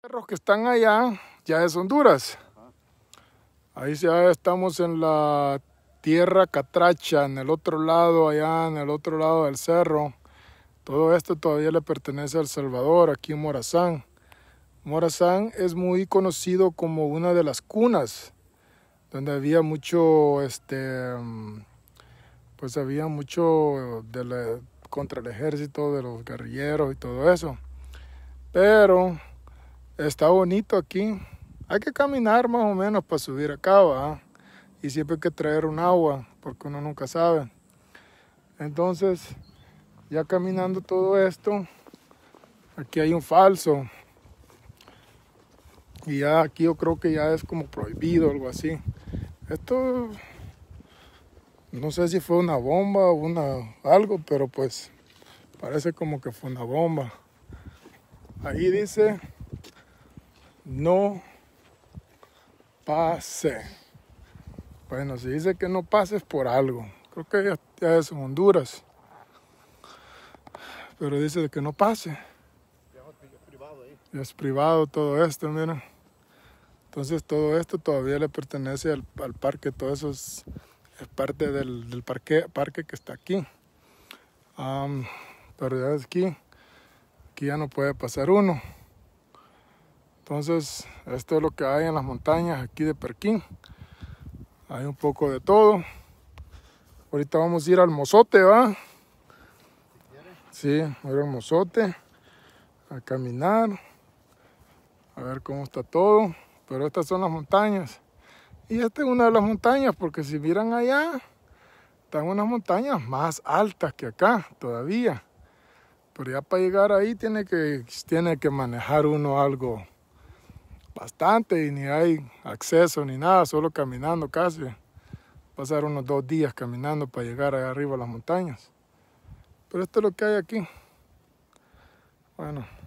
perros que están allá ya es Honduras. Ahí ya estamos en la tierra catracha, en el otro lado, allá en el otro lado del cerro. Todo esto todavía le pertenece al Salvador, aquí en Morazán. Morazán es muy conocido como una de las cunas, donde había mucho, este, pues había mucho contra el ejército, de los guerrilleros y todo eso. Pero Está bonito aquí. Hay que caminar más o menos para subir acá, ¿va? Y siempre hay que traer un agua, porque uno nunca sabe. Entonces, ya caminando todo esto, aquí hay un falso. Y ya aquí yo creo que ya es como prohibido, algo así. Esto, no sé si fue una bomba o una, algo, pero pues parece como que fue una bomba. Ahí dice no pase. Bueno, si dice que no pases por algo, creo que ya, es en Honduras, pero dice que no pase. es privado todo esto, mira. Entonces todo esto todavía le pertenece al, parque, todo eso es, parte del, parque, parque que está aquí. pero ya es aquí, aquí ya no puede pasar uno. Entonces, esto es lo que hay en las montañas aquí de Perquín. Hay un poco de todo. Ahorita vamos a ir al mozote, ¿va? Sí, a ir al mozote, a caminar, a ver cómo está todo. Pero estas son las montañas. Y esta es una de las montañas, porque si miran allá, están unas montañas más altas que acá todavía. Pero ya para llegar ahí tiene que, tiene que manejar uno algo bastante y ni hay acceso ni nada, solo caminando casi. Pasar unos dos días caminando para llegar arriba a las montañas. Pero esto es lo que hay aquí. Bueno.